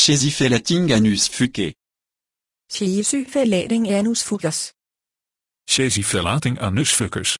Skjevsyfelating anus fuge. Skjevsyfelating anus fuges. Skjevsyfelating anus fukkers.